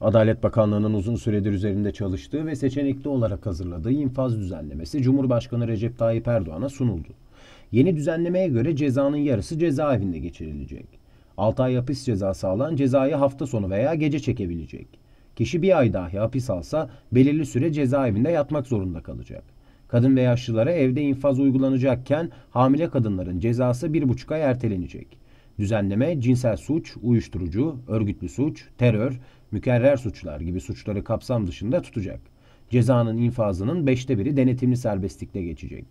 Adalet Bakanlığı'nın uzun süredir üzerinde çalıştığı ve seçenekli olarak hazırladığı infaz düzenlemesi Cumhurbaşkanı Recep Tayyip Erdoğan'a sunuldu. Yeni düzenlemeye göre cezanın yarısı cezaevinde geçirilecek. 6 ay hapis cezası alan cezayı hafta sonu veya gece çekebilecek. Kişi bir ay dahi hapis alsa belirli süre cezaevinde yatmak zorunda kalacak. Kadın ve yaşlılara evde infaz uygulanacakken hamile kadınların cezası bir buçuk ay ertelenecek düzenleme cinsel suç, uyuşturucu, örgütlü suç, terör, mükerrer suçlar gibi suçları kapsam dışında tutacak. Cezanın infazının beşte biri denetimli serbestlikle geçecek.